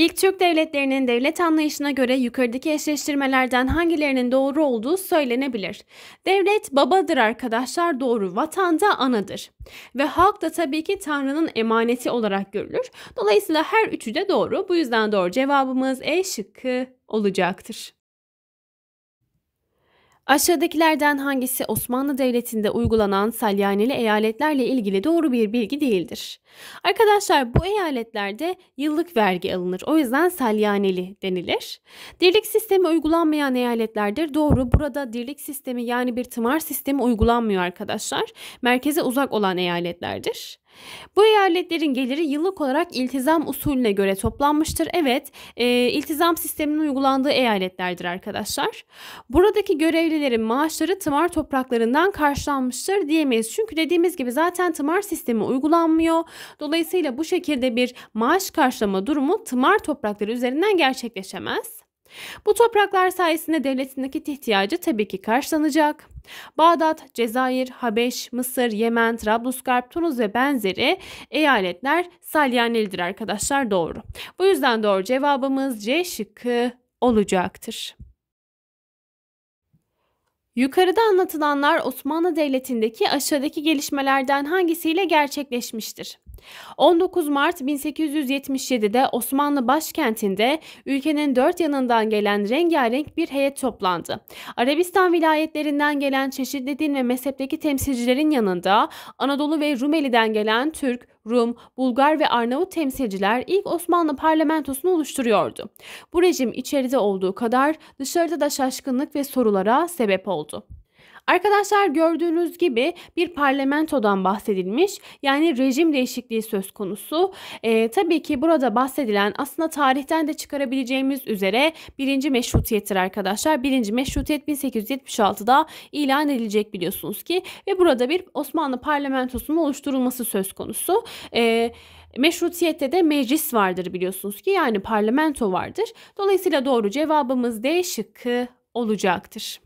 İlk Türk devletlerinin devlet anlayışına göre yukarıdaki eşleştirmelerden hangilerinin doğru olduğu söylenebilir. Devlet babadır arkadaşlar doğru, vatan da anadır. Ve halk da tabii ki Tanrı'nın emaneti olarak görülür. Dolayısıyla her üçü de doğru. Bu yüzden doğru cevabımız E şıkkı olacaktır. Aşağıdakilerden hangisi Osmanlı Devleti'nde uygulanan salyaneli eyaletlerle ilgili doğru bir bilgi değildir? Arkadaşlar bu eyaletlerde yıllık vergi alınır. O yüzden salyaneli denilir. Dirlik sistemi uygulanmayan eyaletlerdir. Doğru. Burada dirlik sistemi yani bir tımar sistemi uygulanmıyor arkadaşlar. Merkeze uzak olan eyaletlerdir. Bu eyaletlerin geliri yıllık olarak iltizam usulüne göre toplanmıştır. Evet, e, iltizam sisteminin uygulandığı eyaletlerdir arkadaşlar. Buradaki görevlilerin maaşları tımar topraklarından karşılanmıştır diyemeyiz. Çünkü dediğimiz gibi zaten tımar sistemi uygulanmıyor. Dolayısıyla bu şekilde bir maaş karşılama durumu tımar toprakları üzerinden gerçekleşemez. Bu topraklar sayesinde devletindeki ihtiyacı tabii ki karşılanacak. Bağdat, Cezayir, Habeş, Mısır, Yemen, Trablusgarp, Tunus ve benzeri eyaletler salyanelidir arkadaşlar doğru. Bu yüzden doğru cevabımız C şıkkı olacaktır. Yukarıda anlatılanlar Osmanlı Devleti'ndeki aşağıdaki gelişmelerden hangisiyle gerçekleşmiştir? 19 Mart 1877'de Osmanlı başkentinde ülkenin dört yanından gelen rengarenk bir heyet toplandı. Arabistan vilayetlerinden gelen çeşitli din ve mezhepteki temsilcilerin yanında Anadolu ve Rumeli'den gelen Türk, Rum, Bulgar ve Arnavut temsilciler ilk Osmanlı parlamentosunu oluşturuyordu. Bu rejim içeride olduğu kadar dışarıda da şaşkınlık ve sorulara sebep oldu. Arkadaşlar gördüğünüz gibi bir parlamentodan bahsedilmiş. Yani rejim değişikliği söz konusu. E, tabii ki burada bahsedilen aslında tarihten de çıkarabileceğimiz üzere birinci meşrutiyettir arkadaşlar. Birinci meşrutiyet 1876'da ilan edilecek biliyorsunuz ki ve burada bir Osmanlı parlamentosunun oluşturulması söz konusu. Eee Meşrutiyette de meclis vardır biliyorsunuz ki yani parlamento vardır. Dolayısıyla doğru cevabımız D şıkkı olacaktır.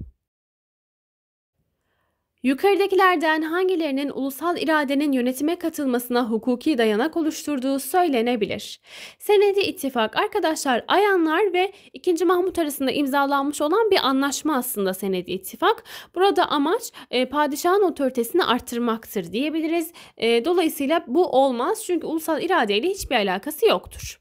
Yukarıdakilerden hangilerinin ulusal iradenin yönetime katılmasına hukuki dayanak oluşturduğu söylenebilir. Senedi ittifak arkadaşlar Ayanlar ve 2. Mahmut arasında imzalanmış olan bir anlaşma aslında senedi ittifak. Burada amaç e, padişahın otoritesini arttırmaktır diyebiliriz. E, dolayısıyla bu olmaz çünkü ulusal iradeyle hiçbir alakası yoktur.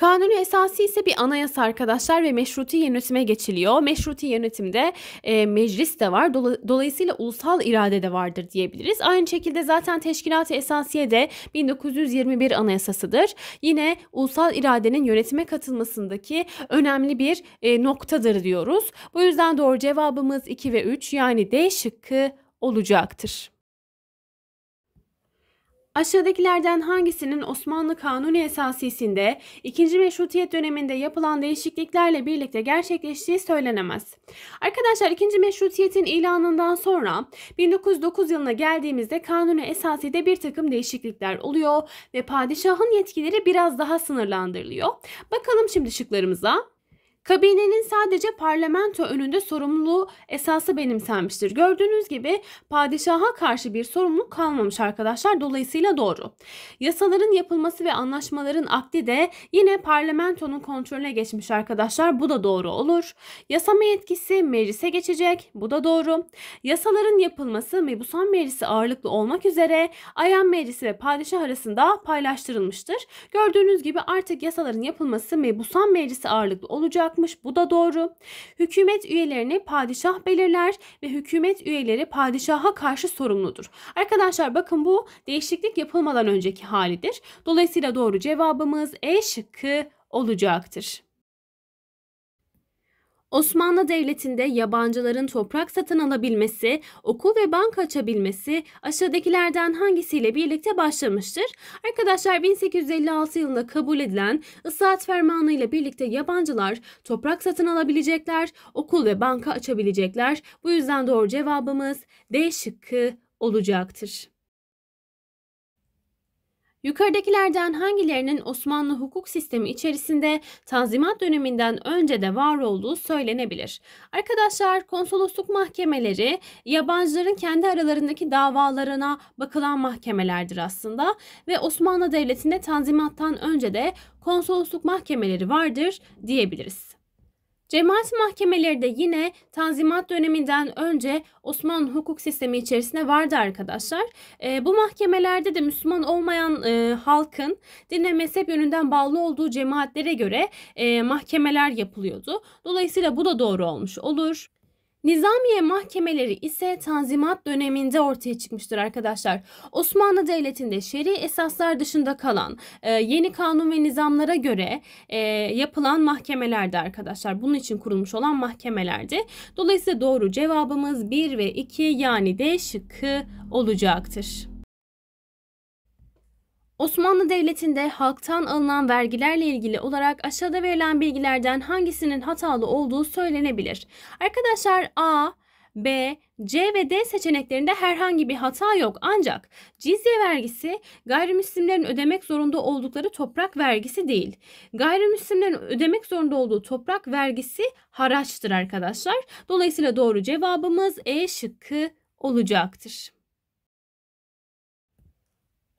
Kanuni esası ise bir anayasa arkadaşlar ve meşruti yönetime geçiliyor. Meşruti yönetimde e, meclis de var. dolayısıyla ulusal irade de vardır diyebiliriz. Aynı şekilde zaten teşkilat-ı esasiye de 1921 anayasasıdır. Yine ulusal iradenin yönetime katılmasındaki önemli bir e, noktadır diyoruz. Bu yüzden doğru cevabımız 2 ve 3 yani D şıkkı olacaktır. Aşağıdakilerden hangisinin Osmanlı Kanuni Esasisi'nde 2. Meşrutiyet döneminde yapılan değişikliklerle birlikte gerçekleştiği söylenemez. Arkadaşlar 2. Meşrutiyet'in ilanından sonra 1909 yılına geldiğimizde Kanuni Esasi'de bir takım değişiklikler oluyor ve padişahın yetkileri biraz daha sınırlandırılıyor. Bakalım şimdi şıklarımıza. Kabinenin sadece parlamento önünde sorumluluğu esası benimsenmiştir. Gördüğünüz gibi padişaha karşı bir sorumluluk kalmamış arkadaşlar. Dolayısıyla doğru. Yasaların yapılması ve anlaşmaların akdi de yine parlamentonun kontrolüne geçmiş arkadaşlar. Bu da doğru olur. Yasama yetkisi meclise geçecek. Bu da doğru. Yasaların yapılması mebusan meclisi ağırlıklı olmak üzere ayan meclisi ve padişah arasında paylaştırılmıştır. Gördüğünüz gibi artık yasaların yapılması mebusan meclisi ağırlıklı olacak yapmış. Bu da doğru. Hükümet üyelerini padişah belirler ve hükümet üyeleri padişaha karşı sorumludur. Arkadaşlar bakın bu değişiklik yapılmadan önceki halidir. Dolayısıyla doğru cevabımız E şıkkı olacaktır. Osmanlı Devleti'nde yabancıların toprak satın alabilmesi, okul ve bank açabilmesi aşağıdakilerden hangisiyle birlikte başlamıştır? Arkadaşlar 1856 yılında kabul edilen ıslahat fermanı ile birlikte yabancılar toprak satın alabilecekler, okul ve banka açabilecekler. Bu yüzden doğru cevabımız D şıkkı olacaktır. Yukarıdakilerden hangilerinin Osmanlı hukuk sistemi içerisinde Tanzimat döneminden önce de var olduğu söylenebilir? Arkadaşlar konsolosluk mahkemeleri yabancıların kendi aralarındaki davalarına bakılan mahkemelerdir aslında ve Osmanlı Devleti'nde Tanzimat'tan önce de konsolosluk mahkemeleri vardır diyebiliriz. Cemaat mahkemeleri de yine Tanzimat döneminden önce Osmanlı hukuk sistemi içerisinde vardı arkadaşlar. E, bu mahkemelerde de Müslüman olmayan e, halkın din ve mezhep yönünden bağlı olduğu cemaatlere göre e, mahkemeler yapılıyordu. Dolayısıyla bu da doğru olmuş olur. Nizamiye mahkemeleri ise Tanzimat döneminde ortaya çıkmıştır arkadaşlar. Osmanlı Devleti'nde şer'i esaslar dışında kalan e, yeni kanun ve nizamlara göre e, yapılan mahkemelerdi arkadaşlar. Bunun için kurulmuş olan mahkemelerdi. Dolayısıyla doğru cevabımız 1 ve 2 yani D şıkkı olacaktır. Osmanlı Devleti'nde halktan alınan vergilerle ilgili olarak aşağıda verilen bilgilerden hangisinin hatalı olduğu söylenebilir? Arkadaşlar A, B, C ve D seçeneklerinde herhangi bir hata yok. Ancak cizye vergisi gayrimüslimlerin ödemek zorunda oldukları toprak vergisi değil. Gayrimüslimlerin ödemek zorunda olduğu toprak vergisi haraçtır arkadaşlar. Dolayısıyla doğru cevabımız E şıkkı olacaktır.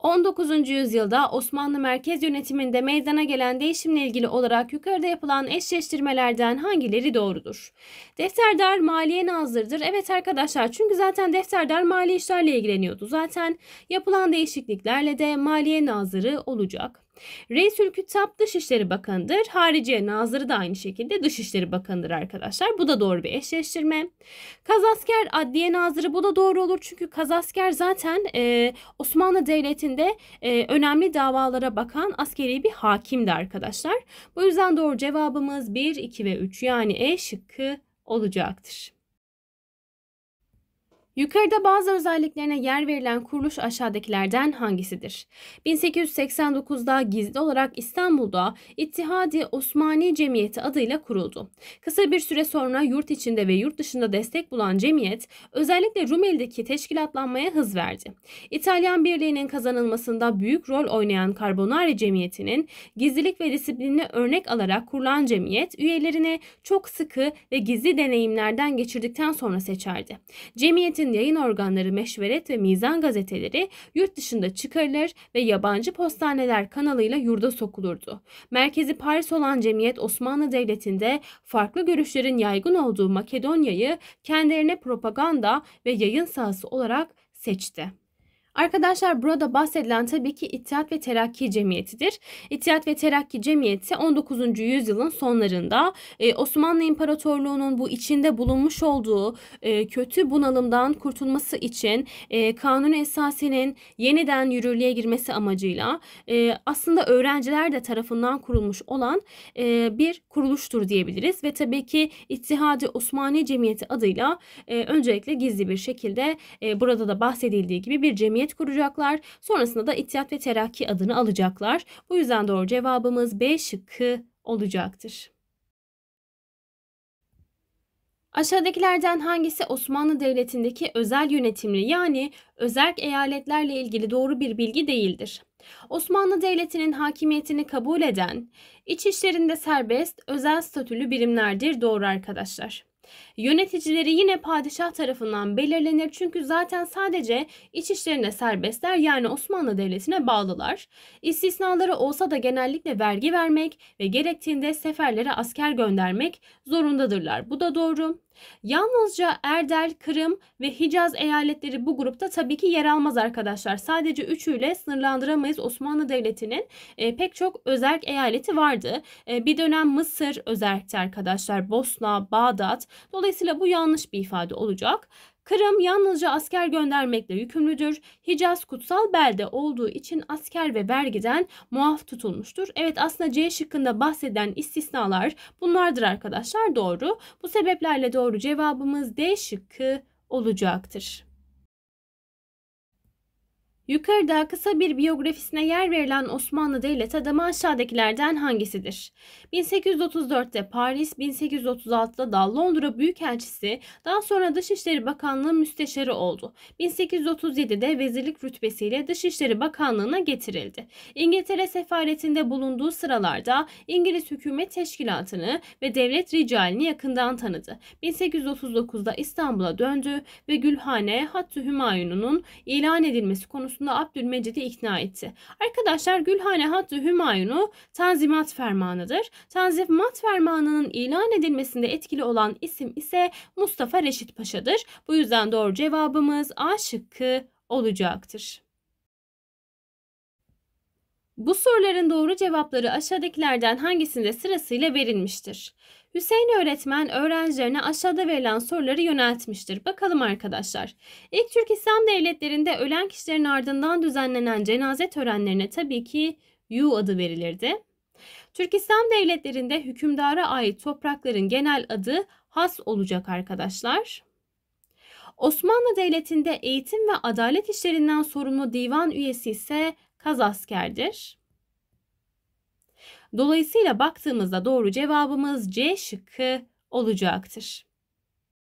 19. yüzyılda Osmanlı merkez yönetiminde meydana gelen değişimle ilgili olarak yukarıda yapılan eşleştirmelerden hangileri doğrudur? Defterdar maliye nazırdır. Evet arkadaşlar çünkü zaten defterdar mali işlerle ilgileniyordu. Zaten yapılan değişikliklerle de maliye nazırı olacak. Reisül Kütap Dışişleri Bakanı'dır. Hariciye Nazırı da aynı şekilde Dışişleri Bakanı'dır arkadaşlar. Bu da doğru bir eşleştirme. Kazasker Adliye Nazırı bu da doğru olur. Çünkü Kazasker zaten e, Osmanlı Devleti'nde e, önemli davalara bakan askeri bir hakimdi arkadaşlar. Bu yüzden doğru cevabımız 1, 2 ve 3 yani E şıkkı olacaktır. Yukarıda bazı özelliklerine yer verilen kuruluş aşağıdakilerden hangisidir? 1889'da gizli olarak İstanbul'da İttihadi Osmani Cemiyeti adıyla kuruldu. Kısa bir süre sonra yurt içinde ve yurt dışında destek bulan cemiyet özellikle Rumeli'deki teşkilatlanmaya hız verdi. İtalyan Birliği'nin kazanılmasında büyük rol oynayan Carbonari Cemiyeti'nin gizlilik ve disiplinini örnek alarak kurulan cemiyet üyelerine çok sıkı ve gizli deneyimlerden geçirdikten sonra seçerdi. Cemiyetin devletin yayın organları Meşveret ve Mizan gazeteleri yurt dışında çıkarılır ve yabancı postaneler kanalıyla yurda sokulurdu. Merkezi Paris olan Cemiyet Osmanlı Devleti'nde farklı görüşlerin yaygın olduğu Makedonya'yı kendilerine propaganda ve yayın sahası olarak seçti. Arkadaşlar burada bahsedilen tabii ki İttihat ve Terakki Cemiyeti'dir. İttihat ve Terakki Cemiyeti 19. yüzyılın sonlarında e, Osmanlı İmparatorluğu'nun bu içinde bulunmuş olduğu e, kötü bunalımdan kurtulması için e, kanun esasının yeniden yürürlüğe girmesi amacıyla aslında öğrenciler de tarafından kurulmuş olan bir kuruluştur diyebiliriz. Ve tabii ki İttihadi Osmani Cemiyeti adıyla öncelikle gizli bir şekilde burada da bahsedildiği gibi bir cemiyet cumhuriyet kuracaklar. Sonrasında da İttihat ve Terakki adını alacaklar. Bu yüzden doğru cevabımız B şıkkı olacaktır. Aşağıdakilerden hangisi Osmanlı Devleti'ndeki özel yönetimli yani özerk eyaletlerle ilgili doğru bir bilgi değildir? Osmanlı Devleti'nin hakimiyetini kabul eden, iç işlerinde serbest, özel statülü birimlerdir doğru arkadaşlar. Yöneticileri yine padişah tarafından belirlenir çünkü zaten sadece iç işlerine serbestler yani Osmanlı Devleti'ne bağlılar. İstisnaları olsa da genellikle vergi vermek ve gerektiğinde seferlere asker göndermek zorundadırlar. Bu da doğru. Yalnızca Erdel, Kırım ve Hicaz eyaletleri bu grupta tabii ki yer almaz arkadaşlar. Sadece üçüyle sınırlandıramayız. Osmanlı Devleti'nin e, pek çok özerk eyaleti vardı. E, bir dönem Mısır özerkti arkadaşlar. Bosna, Bağdat. Dolayısıyla Dolayısıyla bu yanlış bir ifade olacak. Kırım yalnızca asker göndermekle yükümlüdür. Hicaz kutsal belde olduğu için asker ve vergiden muaf tutulmuştur. Evet aslında C şıkkında bahseden istisnalar bunlardır arkadaşlar doğru. Bu sebeplerle doğru cevabımız D şıkkı olacaktır. Yukarıda kısa bir biyografisine yer verilen Osmanlı Devlet adamı aşağıdakilerden hangisidir? 1834'te Paris, 1836'da da Londra Büyükelçisi, daha sonra Dışişleri Bakanlığı Müsteşarı oldu. 1837'de vezirlik rütbesiyle Dışişleri Bakanlığı'na getirildi. İngiltere sefaretinde bulunduğu sıralarda İngiliz hükümet teşkilatını ve devlet ricalini yakından tanıdı. 1839'da İstanbul'a döndü ve Gülhane Hattı Hümayun'un ilan edilmesi konusunda konusunda Abdülmecid'i ikna etti. Arkadaşlar Gülhane Hattı Hümayun'u Tanzimat Fermanı'dır. Tanzimat Fermanı'nın ilan edilmesinde etkili olan isim ise Mustafa Reşit Paşa'dır. Bu yüzden doğru cevabımız A şıkkı olacaktır. Bu soruların doğru cevapları aşağıdakilerden hangisinde sırasıyla verilmiştir? Hüseyin öğretmen öğrencilerine aşağıda verilen soruları yöneltmiştir. Bakalım arkadaşlar. İlk Türk İslam devletlerinde ölen kişilerin ardından düzenlenen cenaze törenlerine tabii ki Yu adı verilirdi. Türk İslam devletlerinde hükümdara ait toprakların genel adı Has olacak arkadaşlar. Osmanlı Devleti'nde eğitim ve adalet işlerinden sorumlu divan üyesi ise kazaskerdir. Dolayısıyla baktığımızda doğru cevabımız C şıkkı olacaktır.